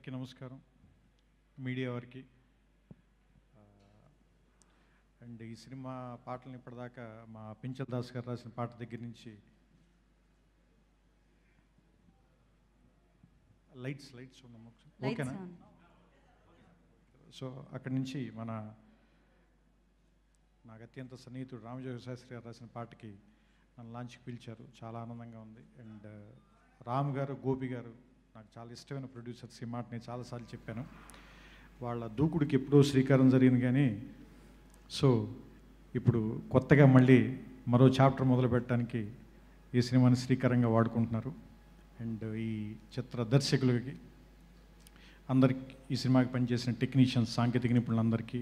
అందరికీ నమస్కారం మీడియా వారికి అండ్ ఈ సినిమా పాటలను ఇప్పటిదాకా మా పింఛల్ దాస్ గారు రాసిన పాట దగ్గర నుంచి లైట్స్ లైట్స్ ఉన్నాము ఓకేనా సో అక్కడి నుంచి మన నాకు అత్యంత సన్నిహితుడు రామజోగ శాస్త్రి గారు రాసిన పాటకి నన్ను లాంచ్కి పిలిచారు చాలా ఆనందంగా ఉంది అండ్ రామ్ గారు గోపి గారు చాలా ఇష్టమైన ప్రొడ్యూసర్స్ ఈ మాట నేను చాలాసార్లు చెప్పాను వాళ్ళ దూకుడికి ఎప్పుడో శ్రీకారం జరిగింది కానీ సో ఇప్పుడు కొత్తగా మళ్ళీ మరో చాప్టర్ మొదలు పెట్టడానికి ఈ సినిమాని శ్రీకారంగా వాడుకుంటున్నారు అండ్ ఈ చిత్ర దర్శకులకి అందరికి ఈ సినిమాకి పనిచేసిన టెక్నీషియన్స్ సాంకేతిక నిపుణులందరికీ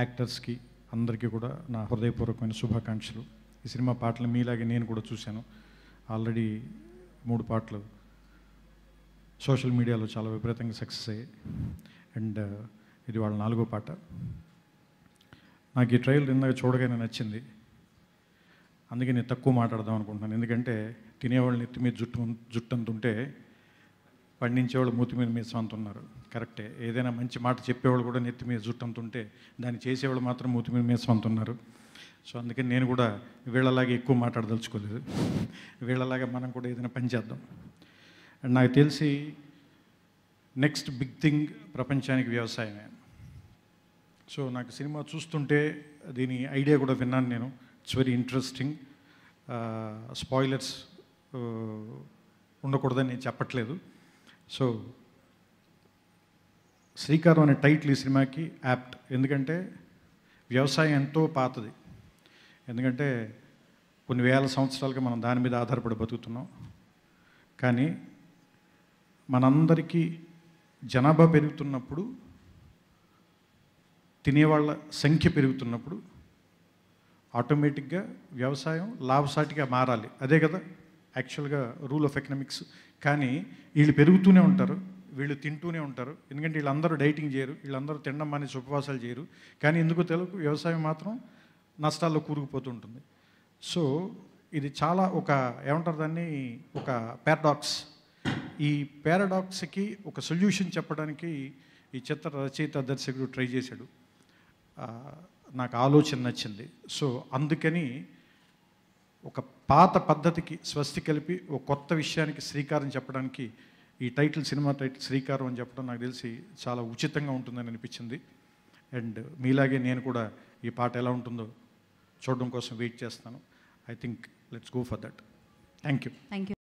యాక్టర్స్కి అందరికీ కూడా నా హృదయపూర్వకమైన శుభాకాంక్షలు ఈ సినిమా పాటలు మీలాగే నేను కూడా చూశాను ఆల్రెడీ మూడు పాటలు సోషల్ మీడియాలో చాలా విపరీతంగా సక్సెస్ అయ్యాయి అండ్ uh, ఇది వాళ్ళ నాలుగో పాట నాకు ఈ ట్రయల్ నిన్నగా చూడగానే నచ్చింది అందుకే నేను తక్కువ మాట్లాడదాం అనుకుంటున్నాను ఎందుకంటే తినేవాళ్ళు నెత్తి మీద జుట్టు జుట్టు అంతుంటే పండించేవాళ్ళు మూతి మీద మీద ఉన్నారు కరెక్టే ఏదైనా మంచి మాట చెప్పేవాళ్ళు కూడా నెత్తి మీద జుట్టు అంతుంటే దాన్ని చేసేవాళ్ళు మాత్రం మూతి మీద మీద ఉన్నారు సో అందుకని నేను కూడా వీళ్ళలాగే ఎక్కువ మాట్లాడదలుచుకోలేదు వీళ్ళలాగా మనం కూడా ఏదైనా పని చేద్దాం అండ్ నాకు తెలిసి నెక్స్ట్ బిగ్ థింగ్ ప్రపంచానికి వ్యవసాయమే సో నాకు సినిమా చూస్తుంటే దీని ఐడియా కూడా విన్నాను నేను ఇట్స్ వెరీ ఇంట్రెస్టింగ్ స్పాయిలర్స్ ఉండకూడదని నేను చెప్పట్లేదు సో శ్రీకారం అనే టైటిల్ ఈ సినిమాకి యాప్ట్ ఎందుకంటే వ్యవసాయం ఎంతో పాతది ఎందుకంటే కొన్ని వేల సంవత్సరాలుగా మనం దాని మీద ఆధారపడి బతుకుతున్నాం కానీ మనందరికీ జనాభా పెరుగుతున్నప్పుడు తినేవాళ్ళ సంఖ్య పెరుగుతున్నప్పుడు ఆటోమేటిక్గా వ్యవసాయం లాభసాటిగా మారాలి అదే కదా యాక్చువల్గా రూల్ ఆఫ్ ఎకనామిక్స్ కానీ వీళ్ళు పెరుగుతూనే ఉంటారు వీళ్ళు తింటూనే ఉంటారు ఎందుకంటే వీళ్ళందరూ డైటింగ్ చేయరు వీళ్ళందరూ తినడం మానేసి ఉపవాసాలు చేయరు కానీ ఎందుకు తెలుగు వ్యవసాయం మాత్రం నష్టాల్లో కూరుకుపోతుంటుంది సో ఇది చాలా ఒక ఏమంటారు దాన్ని ఒక పారాడాక్స్ ఈ పారాడాక్స్కి ఒక సొల్యూషన్ చెప్పడానికి ఈ చిత్ర రచయిత దర్శకుడు ట్రై చేశాడు నాకు ఆలోచన నచ్చింది సో అందుకని ఒక పాత పద్ధతికి స్వస్తి కలిపి ఒక కొత్త విషయానికి శ్రీకారం చెప్పడానికి ఈ టైటిల్ సినిమా టైటిల్ శ్రీకారం అని చెప్పడం నాకు తెలిసి చాలా ఉచితంగా ఉంటుందని అనిపించింది అండ్ మీలాగే నేను కూడా ఈ పాట ఎలా ఉంటుందో చూడడం కోసం వెయిట్ చేస్తాను I think let's go for that thank you thank you